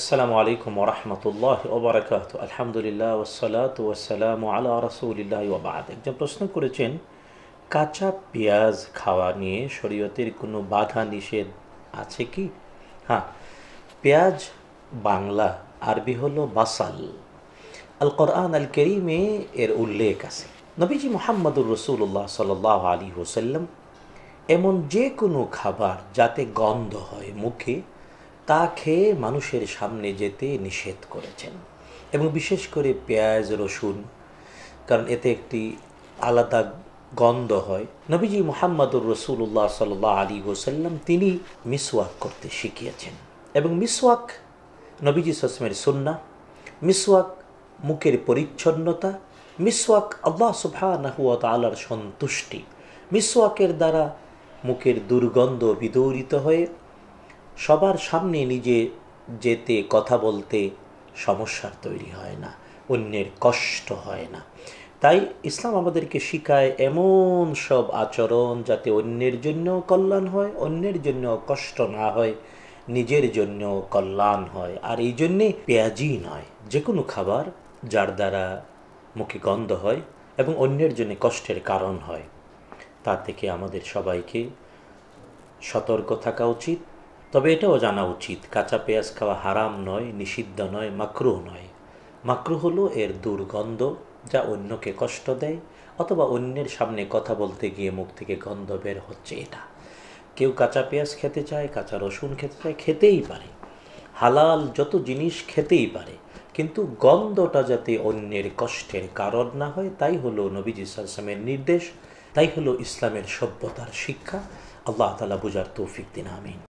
আসসালামু আলাইকুম ওরহমতুল্লাহ ওবরাকাত আলহামদুলিল্লাহ ওসালাত ওসালাম আলা রসুলিল্লাহ ওবাদ একজন প্রশ্ন করেছেন কাঁচা পেঁয়াজ খাওয়া নিয়ে শরীয়তের কোনো বাধা নিষেধ আছে কি হ্যাঁ পেঁয়াজ বাংলা আরবি হল বাসাল আল কোরআন আল করিমে এর উল্লেখ আছে নবীজি মোহাম্মদুর রসুল্লাহ সাল্লাহ আলী হোসাল্লাম এমন যে কোনো খাবার যাতে গন্ধ হয় মুখে তা খেয়ে মানুষের সামনে যেতে নিষেধ করেছেন এবং বিশেষ করে পেঁয়াজ রসুন কারণ এতে একটি আলাদা গন্ধ হয় নবীজি মোহাম্মদুর রসুল্লাহ সাল আলী গোসাল্লাম তিনি মিসওয়াক করতে শিখিয়েছেন এবং মিসওয়াক নবীজি সসমের সুন্না মিসওয়াক মুখের পরিচ্ছন্নতা মিসওয়াক আল্লাহ নাহুয়াত আলার সন্তুষ্টি মিসওয়াকের দ্বারা মুখের দুর্গন্ধ বিদৌরিত হয়ে সবার সামনে নিজে যেতে কথা বলতে সমস্যার তৈরি হয় না অন্যের কষ্ট হয় না তাই ইসলাম আমাদেরকে শিখায় এমন সব আচরণ যাতে অন্যের জন্য কল্যাণ হয় অন্যের জন্য কষ্ট না হয় নিজের জন্য কল্যাণ হয় আর এই জন্যে পেঁয়াজি নয় যে কোনো খাবার যার দ্বারা মুখে গন্ধ হয় এবং অন্যের জন্য কষ্টের কারণ হয় তা থেকে আমাদের সবাইকে সতর্ক থাকা উচিত তবে এটাও জানা উচিত কাঁচা পেঁয়াজ খাওয়া হারাম নয় নিষিদ্ধ নয় মাকরু নয় মাকরু হলো এর দুর্গন্ধ যা অন্যকে কষ্ট দেয় অথবা অন্যের সামনে কথা বলতে গিয়ে মুখ থেকে গন্ধ বের হচ্ছে এটা কেউ কাঁচা পেঁয়াজ খেতে চায় কাঁচা রসুন খেতে চায় খেতেই পারে হালাল যত জিনিস খেতেই পারে কিন্তু গন্ধটা যাতে অন্যের কষ্টের কারণ না হয় তাই হলো নবীজ ইসলামের নির্দেশ তাই হলো ইসলামের সভ্যতার শিক্ষা আল্লাহ তালা বুঝার তৌফিক দিন আমিন